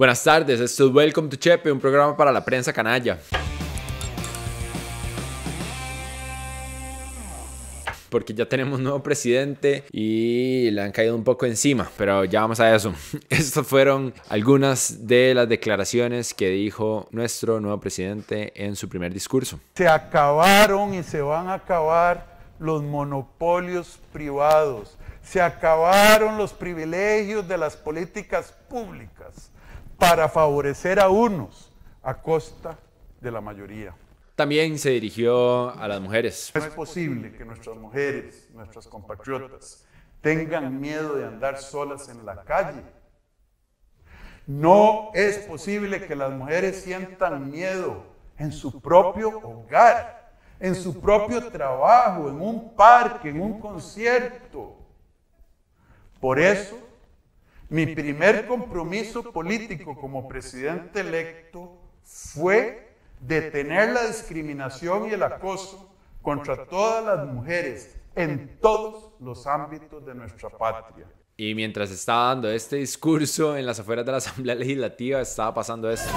Buenas tardes, esto es Welcome to Chepe, un programa para la prensa canalla. porque ya tenemos nuevo presidente y le han caído un poco encima, pero ya vamos a eso. Estas fueron algunas de las declaraciones que dijo nuestro nuevo presidente en su primer discurso. Se acabaron y se van a acabar los monopolios privados, se acabaron los privilegios de las políticas públicas para favorecer a unos a costa de la mayoría. También se dirigió a las mujeres. No es posible que nuestras mujeres, nuestras compatriotas, tengan miedo de andar solas en la calle. No es posible que las mujeres sientan miedo en su propio hogar, en su propio trabajo, en un parque, en un concierto. Por eso mi primer compromiso político como presidente electo fue detener la discriminación y el acoso contra todas las mujeres en todos los ámbitos de nuestra patria. Y mientras estaba dando este discurso en las afueras de la Asamblea Legislativa, estaba pasando esto.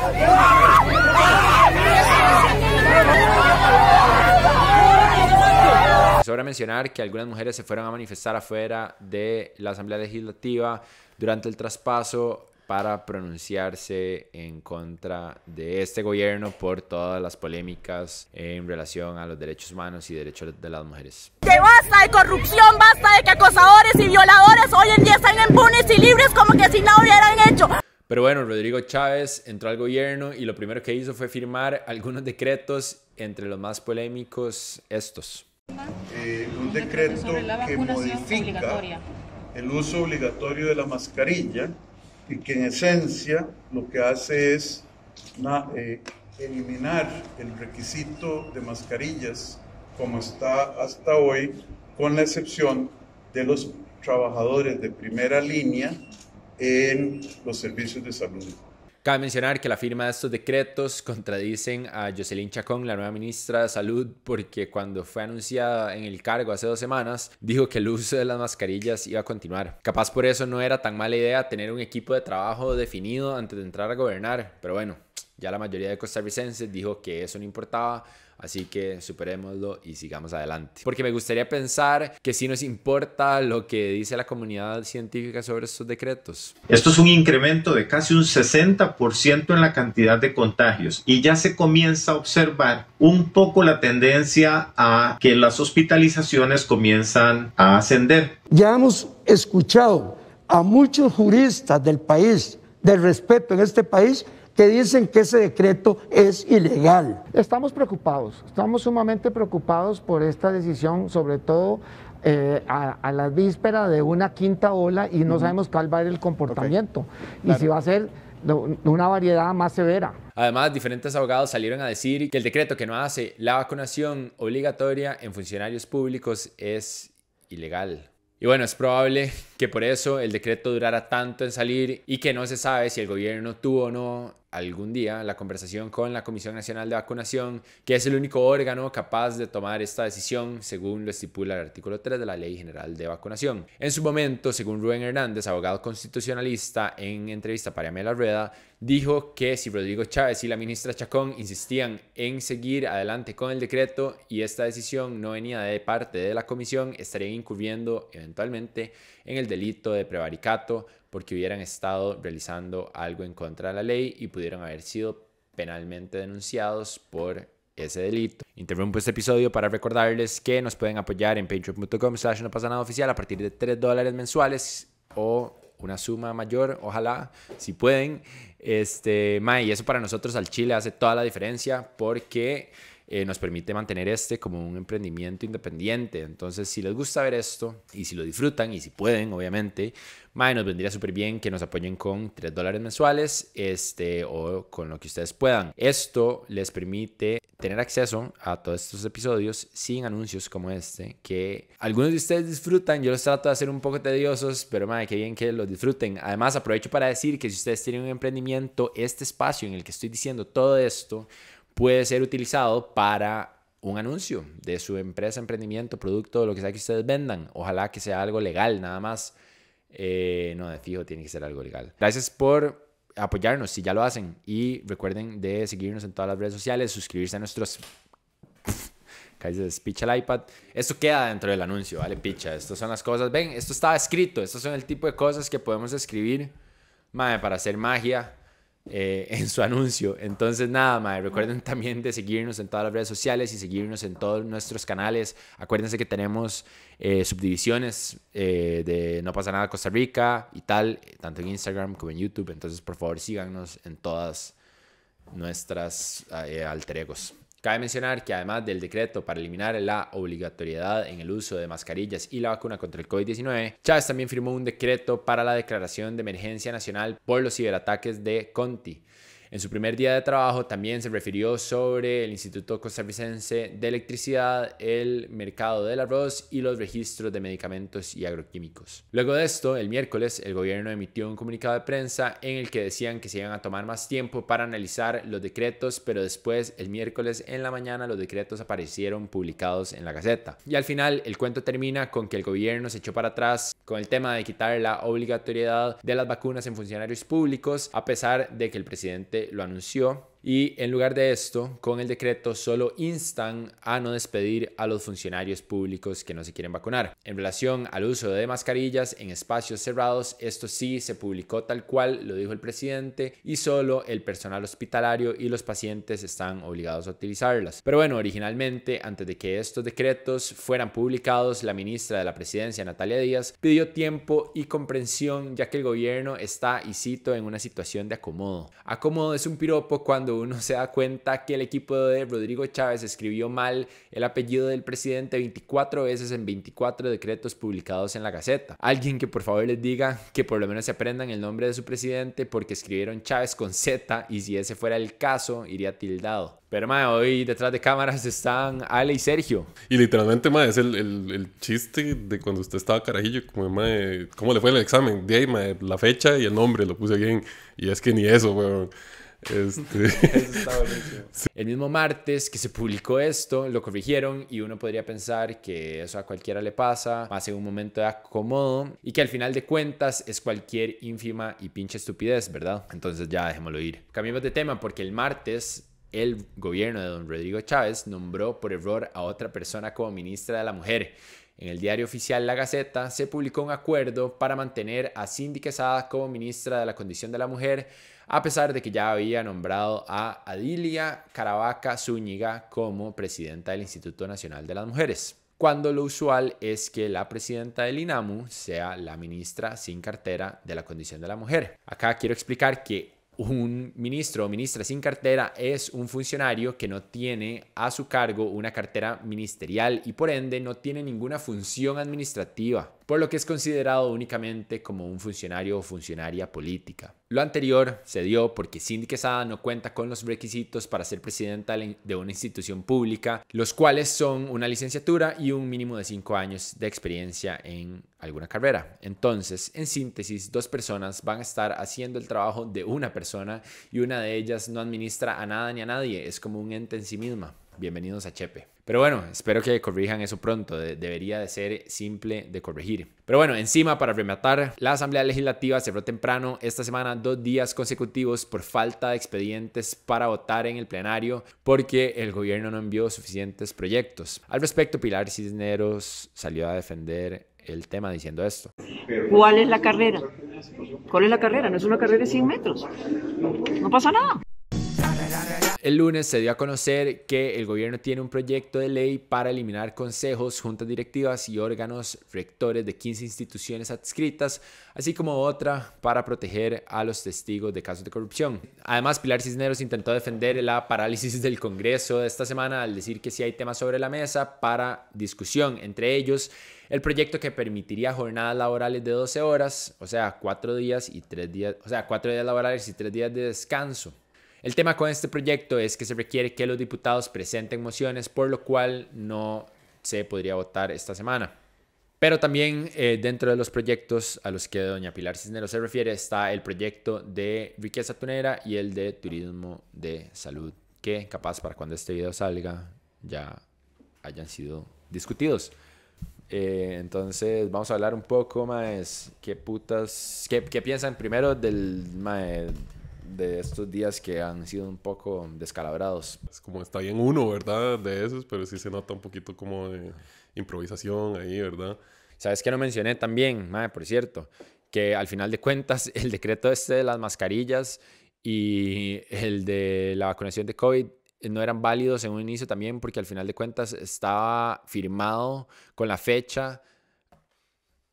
sobre mencionar que algunas mujeres se fueron a manifestar afuera de la Asamblea Legislativa durante el traspaso para pronunciarse en contra de este gobierno por todas las polémicas en relación a los derechos humanos y derechos de las mujeres. Que basta de corrupción, basta de que acosadores y violadores hoy en día estén impunes y libres como que si no hubieran hecho. Pero bueno, Rodrigo Chávez entró al gobierno y lo primero que hizo fue firmar algunos decretos, entre los más polémicos estos. Eh, un decreto que modifica el uso obligatorio de la mascarilla y que en esencia lo que hace es eh, eliminar el requisito de mascarillas como está hasta hoy, con la excepción de los trabajadores de primera línea en los servicios de salud. Cabe mencionar que la firma de estos decretos contradicen a Jocelyn Chacón, la nueva ministra de Salud, porque cuando fue anunciada en el cargo hace dos semanas, dijo que el uso de las mascarillas iba a continuar. Capaz por eso no era tan mala idea tener un equipo de trabajo definido antes de entrar a gobernar, pero bueno, ya la mayoría de costarricenses dijo que eso no importaba Así que superémoslo y sigamos adelante. Porque me gustaría pensar que si nos importa lo que dice la comunidad científica sobre estos decretos. Esto es un incremento de casi un 60% en la cantidad de contagios y ya se comienza a observar un poco la tendencia a que las hospitalizaciones comienzan a ascender. Ya hemos escuchado a muchos juristas del país, del respeto en este país, que dicen que ese decreto es ilegal. Estamos preocupados, estamos sumamente preocupados por esta decisión, sobre todo eh, a, la víspera de una quinta ola y no sabemos cuál va a ser el comportamiento y si va a ser una variedad más severa. Además, diferentes abogados salieron a decir que el decreto que no hace la vacunación obligatoria en funcionarios públicos es ilegal. Y bueno, es probable que por eso el decreto durará tanto en salir y que no se sabe si el gobierno tuvo o no algún día la conversación con la Comisión Nacional de Vacunación, que es el único órgano capaz de tomar esta decisión, según lo estipula el artículo 3 de la Ley General de Vacunación. En su momento, según Rubén Hernández, abogado constitucionalista, en entrevista para Amela Rueda, dijo que si Rodrigo Chávez y la ministra Chacón insistían en seguir adelante con el decreto y esta decisión no venía de parte de la Comisión, estarían incurriendo eventualmente en el delito de prevaricato porque hubieran estado realizando algo en contra de la ley y pudieron haber sido penalmente denunciados por ese delito. Interrumpo este episodio para recordarles que nos pueden apoyar en patreon.com slash no pasa nada oficial a partir de 3 dólares mensuales o una suma mayor, ojalá, si pueden. Este, y eso para nosotros al Chile hace toda la diferencia porque eh, nos permite mantener este como un emprendimiento independiente. Entonces, si les gusta ver esto y si lo disfrutan y si pueden, obviamente, mae, nos vendría súper bien que nos apoyen con 3 dólares mensuales este, o con lo que ustedes puedan. Esto les permite tener acceso a todos estos episodios sin anuncios como este, que algunos de ustedes disfrutan, yo los trato de hacer un poco tediosos, pero madre, qué bien que los disfruten. Además, aprovecho para decir que si ustedes tienen un emprendimiento, este espacio en el que estoy diciendo todo esto, puede ser utilizado para un anuncio de su empresa, emprendimiento, producto, lo que sea que ustedes vendan. Ojalá que sea algo legal, nada más. Eh, no, de fijo, tiene que ser algo legal. Gracias por apoyarnos si ya lo hacen. Y recuerden de seguirnos en todas las redes sociales, suscribirse a nuestros de picha al iPad. Esto queda dentro del anuncio, ¿vale? Picha, estas son las cosas. Ven, esto estaba escrito. Estos son el tipo de cosas que podemos escribir, para hacer magia eh, en su anuncio. Entonces, nada, mae, recuerden también de seguirnos en todas las redes sociales y seguirnos en todos nuestros canales. Acuérdense que tenemos eh, subdivisiones eh, de No pasa nada Costa Rica y tal, tanto en Instagram como en YouTube. Entonces, por favor, síganos en todas nuestras alter egos. Cabe mencionar que además del decreto para eliminar la obligatoriedad en el uso de mascarillas y la vacuna contra el COVID-19, Chávez también firmó un decreto para la declaración de emergencia nacional por los ciberataques de Conti en su primer día de trabajo también se refirió sobre el Instituto Costarricense de Electricidad, el mercado del arroz y los registros de medicamentos y agroquímicos. Luego de esto, el miércoles, el gobierno emitió un comunicado de prensa en el que decían que se iban a tomar más tiempo para analizar los decretos, pero después, el miércoles en la mañana, los decretos aparecieron publicados en la Gaceta. Y al final, el cuento termina con que el gobierno se echó para atrás con el tema de quitar la obligatoriedad de las vacunas en funcionarios públicos, a pesar de que el presidente lo anunció y en lugar de esto, con el decreto solo instan a no despedir a los funcionarios públicos que no se quieren vacunar. En relación al uso de mascarillas en espacios cerrados, esto sí se publicó tal cual lo dijo el presidente y solo el personal hospitalario y los pacientes están obligados a utilizarlas. Pero bueno, originalmente, antes de que estos decretos fueran publicados, la ministra de la presidencia, Natalia Díaz, pidió tiempo y comprensión ya que el gobierno está, y cito, en una situación de acomodo. Acomodo es un piropo cuando uno se da cuenta que el equipo de Rodrigo Chávez escribió mal el apellido del presidente 24 veces en 24 decretos publicados en la Gaceta. Alguien que por favor les diga que por lo menos se aprendan el nombre de su presidente porque escribieron Chávez con Z y si ese fuera el caso iría tildado. Pero, mae, hoy detrás de cámaras están Ale y Sergio. Y literalmente, mae, es el, chiste de cuando usted estaba carajillo. Como, mae, ¿cómo le fue el examen? De la fecha y el nombre lo puse bien. Y es que ni eso, weón. Este, el mismo martes que se publicó esto, lo corrigieron y uno podría pensar que eso a cualquiera le pasa, más en un momento de acomodo y que al final de cuentas es cualquier ínfima y pinche estupidez, ¿verdad? Entonces ya dejémoslo ir. Cambiemos de tema porque el martes el gobierno de don Rodrigo Chávez nombró por error a otra persona como ministra de la Mujer. En el diario oficial La Gaceta se publicó un acuerdo para mantener a Cindy Quesada como ministra de la Condición de la Mujer a pesar de que ya había nombrado a Adilia Caravaca Zúñiga como presidenta del Instituto Nacional de las Mujeres cuando lo usual es que la presidenta del INAMU sea la ministra sin cartera de la condición de la mujer. Acá quiero explicar que un ministro o ministra sin cartera es un funcionario que no tiene a su cargo una cartera ministerial y por ende no tiene ninguna función administrativa por lo que es considerado únicamente como un funcionario o funcionaria política. Lo anterior se dio porque Cindy no cuenta con los requisitos para ser presidenta de una institución pública, los cuales son una licenciatura y un mínimo de cinco años de experiencia en alguna carrera. Entonces, en síntesis, dos personas van a estar haciendo el trabajo de una persona y una de ellas no administra a nada ni a nadie, es como un ente en sí misma. Bienvenidos a Chepe. Pero bueno, espero que corrijan eso pronto. debería de ser simple de corregir. Pero bueno, encima, para rematar, la Asamblea Legislativa cerró temprano esta semana dos días consecutivos por falta de expedientes para votar en el plenario porque el gobierno no envió suficientes proyectos. Al respecto, Pilar Cisneros salió a defender el tema diciendo esto. ¿Cuál es la carrera? ¿Cuál es la carrera? No es una carrera de 100 metros. No pasa nada. El lunes se dio a conocer que el gobierno tiene un proyecto de ley para eliminar consejos, juntas directivas y órganos rectores de 15 instituciones adscritas, así como otra para proteger a los testigos de casos de corrupción. Además, Pilar Cisneros intentó defender la parálisis del Congreso esta semana al decir que sí hay temas sobre la mesa para discusión, entre ellos el proyecto que permitiría jornadas laborales de 12 horas, o sea, cuatro días y tres días, o sea, cuatro días laborales y tres días de descanso. El tema con este proyecto es que se requiere que los diputados presenten mociones, por lo cual no se podría votar esta semana. Pero también eh, dentro de los proyectos a los que doña Pilar Cisneros se refiere está el proyecto de riqueza tunera y el de turismo de salud, que capaz para cuando este video salga ya hayan sido discutidos. Eh, entonces vamos a hablar un poco más qué putas, qué, piensan primero del... Mae, de estos días que han sido un poco descalabrados. Es como está bien uno, ¿verdad? De esos, pero sí se nota un poquito como de improvisación ahí, ¿verdad? ¿Sabes qué no mencioné también, por cierto? Que al final de cuentas, el decreto este de las mascarillas y el de la vacunación de COVID no eran válidos en un inicio también porque al final de cuentas estaba firmado con la fecha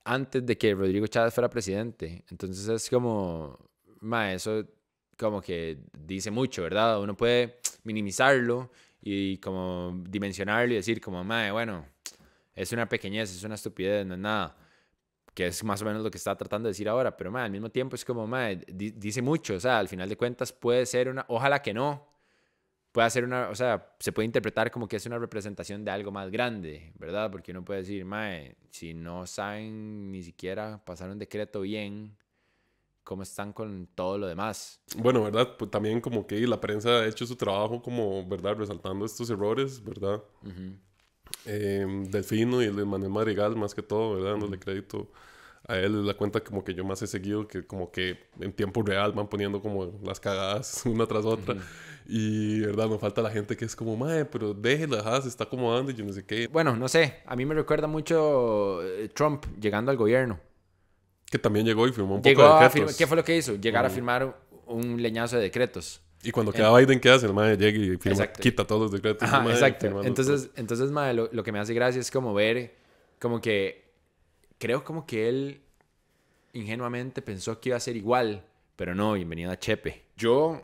antes de que Rodrigo Chávez fuera presidente. Entonces es como, ma, eso como que dice mucho, ¿verdad? Uno puede minimizarlo y como dimensionarlo y decir como, mae, bueno, es una pequeñez, es una estupidez, no es nada. Que es más o menos lo que está tratando de decir ahora, pero mae, al mismo tiempo es como, mae, dice mucho, o sea, al final de cuentas puede ser una, ojalá que no, puede ser una, o sea, se puede interpretar como que es una representación de algo más grande, ¿verdad? Porque uno puede decir, mae, si no saben, ni siquiera pasar un decreto bien, cómo están con todo lo demás. Bueno, ¿verdad? Pues también como que la prensa ha hecho su trabajo como, ¿verdad? Resaltando estos errores, ¿verdad? Em, Delfino y el Manuel Madrigal, más que todo, ¿verdad? Dándole crédito a él, es la cuenta como que yo más he seguido, que como que en tiempo real van poniendo como las cagadas una tras otra. Y, ¿verdad? Nos falta la gente que es como, madre, pero déjela, se está acomodando y yo no sé qué. Bueno, no sé, a mí me recuerda mucho eh, Trump llegando al gobierno. Que también llegó y firmó un poco de decretos. ¿Qué fue lo que hizo? Llegar a mm. firmar un leñazo de decretos. Y cuando queda Biden, ¿qué hace? El madre llega y quita todos los decretos. exacto. Entonces, entonces lo, que me hace gracia es como ver, como que, creo como que él ingenuamente pensó que iba a ser igual, pero no, bienvenido a Chepe. Yo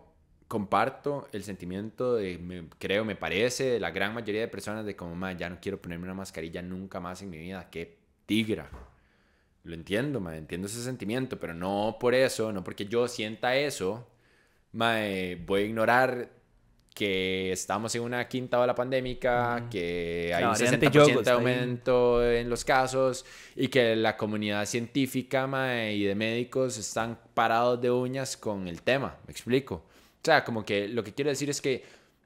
comparto el sentimiento de, creo, me parece, de la gran mayoría de personas de como, mae, ya no quiero ponerme una mascarilla nunca más en mi vida, qué tigra. Lo entiendo, entiendo ese sentimiento, pero no por eso, no porque yo sienta eso, voy a ignorar que estamos en una quinta ola pandémica, que hay un 60% de aumento en los casos y que la comunidad científica y de médicos están parados de uñas con el tema, me explico. O sea, como que lo que quiero decir es que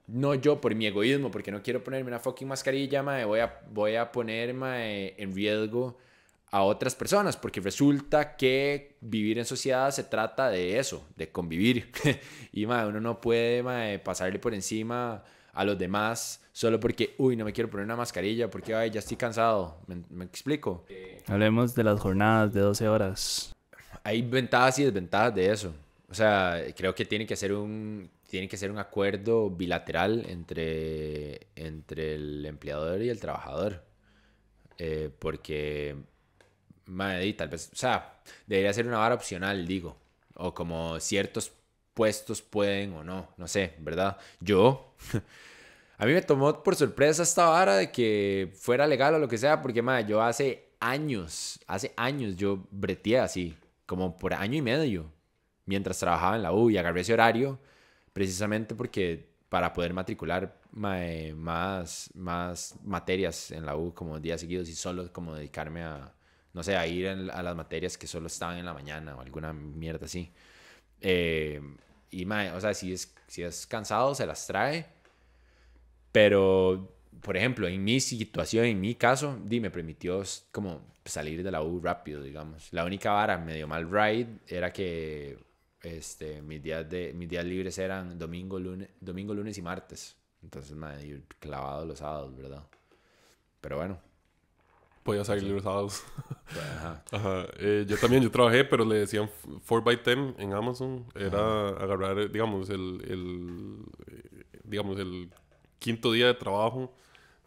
no yo por mi egoísmo, porque no quiero ponerme una fucking mascarilla, voy a, voy a ponerme en riesgo a otras personas, porque resulta que vivir en sociedad se trata de eso, de convivir. y uno no puede pasarle por encima a los demás solo porque, uy, no me quiero poner una mascarilla, porque ya estoy cansado. ¿Me, explico? Hablemos de las jornadas de 12 horas. Hay ventajas y desventajas de eso. O sea, creo que tiene que ser un, tiene que ser un acuerdo bilateral entre, entre el empleador y el trabajador. Eh, porque Madre, tal vez, o sea, debería ser una vara opcional, digo. O como ciertos puestos pueden o no, no sé, ¿verdad? Yo, a mí me tomó por sorpresa esta vara de que fuera legal o lo que sea, porque, madre, yo hace años, hace años yo breteé así, como por año y medio, mientras trabajaba en la U y agarré ese horario, precisamente porque para poder matricular más, más materias en la U como días seguidos y solo como dedicarme a, no sé, a ir a las materias que solo estaban en la mañana o alguna mierda así. Eh, y, o sea, si es, si es cansado, se las trae. Pero, por ejemplo, en mi situación, en mi caso, di, me permitió como salir de la U rápido, digamos. La única vara medio mal ride era que este, mis, días de, mis días libres eran domingo, lunes, domingo, lunes y martes. Entonces, mae, clavado los sábados, ¿verdad? Pero bueno, podía salir los sábados. Ajá. Ajá. Eh, yo también, yo trabajé, pero le decían 4x10 en Amazon. Era agarrar, digamos, el, digamos, el quinto día de trabajo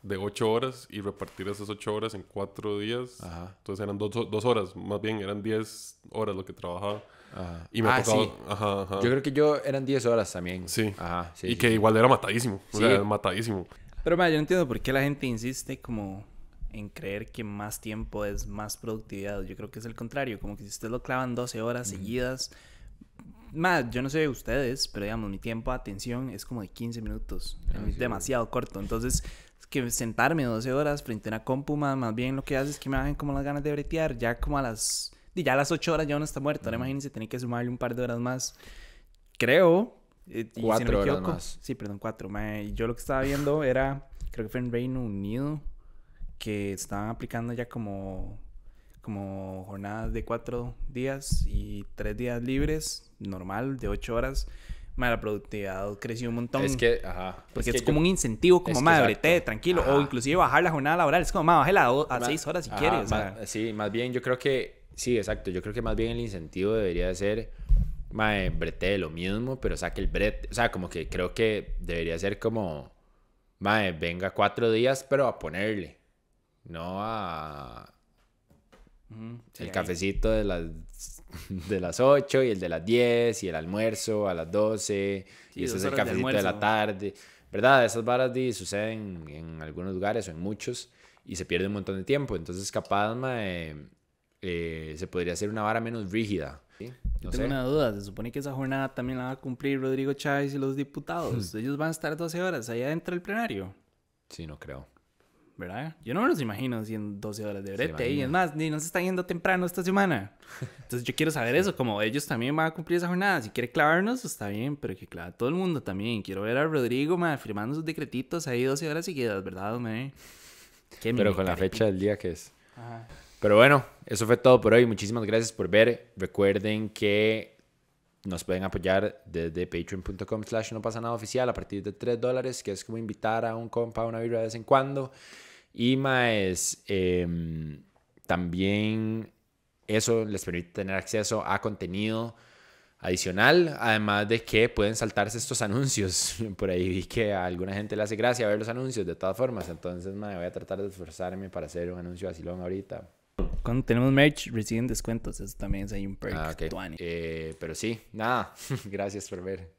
de 8 horas y repartir esas 8 horas en 4 días. Ajá. Entonces eran 2 horas, más bien eran 10 horas lo que trabajaba. Ajá. Y me ah, tocaba... ajá, ajá. Yo creo que yo eran 10 horas también. Sí. Ajá, y que igual era matadísimo. O era matadísimo. Pero, man, yo no entiendo por qué la gente insiste como en creer que más tiempo es más productividad. Yo creo que es el contrario, como que si ustedes lo clavan 12 horas seguidas, más, yo no sé ustedes, pero digamos, mi tiempo de atención es como de 15 minutos, ah, es demasiado corto. Entonces, que sentarme 12 horas frente a una compu, más, más bien lo que hace es que me bajen como las ganas de bretear, ya como a las... Ya a las 8 horas ya uno está muerto, ahora imagínense, tener que sumarle un par de horas más. Creo, eh, cuatro si horas más. Sí, perdón, cuatro. yo lo que estaba viendo era, creo que fue en Reino Unido, que estaban aplicando ya como, como jornadas de cuatro días y tres días libres, normal, de ocho horas. la productividad creció un montón. Es que, Porque es, como un incentivo, como, madre, brete, tranquilo. O inclusive bajar la jornada laboral. Es como, más, bájela a, seis horas si quieres. sí, más bien yo creo que, sí, exacto. Yo creo que más bien el incentivo debería ser, madre, eh, brete lo mismo, pero saque el brete. O sea, como que creo que debería ser como, madre, eh, venga cuatro días, pero a ponerle no a... el cafecito de las, de las 8 y el de las 10 y el almuerzo a las 12 y ese es el cafecito de, la tarde. ¿Verdad? Esas varas suceden en algunos lugares o en muchos y se pierde un montón de tiempo. Entonces, capaz, eh, se podría hacer una vara menos rígida. tengo una duda. Se supone que esa jornada también la va a cumplir Rodrigo Chávez y los diputados. Ellos van a estar 12 horas allá dentro del plenario. Sí, no creo. ¿verdad? Yo no me los imagino haciendo 12 horas de brete. Y es más, ni nos están yendo temprano esta semana. Entonces yo quiero saber eso, como ellos también van a cumplir esa jornada. Si quiere clavarnos, pues, está bien, pero que clava todo el mundo también. Quiero ver a Rodrigo, ma, firmando sus decretitos ahí 12 horas seguidas, ¿verdad, pero con la fecha del día que es. Pero bueno, eso fue todo por hoy. Muchísimas gracias por ver. Recuerden que nos pueden apoyar desde patreon.com slash no pasa nada oficial a partir de 3 dólares, que es como invitar a un compa a una birra de vez en cuando. Y más, em, también eso les permite tener acceso a contenido adicional, además de que pueden saltarse estos anuncios. Por ahí vi que a alguna gente le hace gracia ver los anuncios de todas formas, entonces me voy a tratar de esforzarme para hacer un anuncio vacilón ahorita. Cuando tenemos merch, reciben descuentos. Eso también es ahí un perk. Ah, eh, pero sí, nada. Gracias por ver.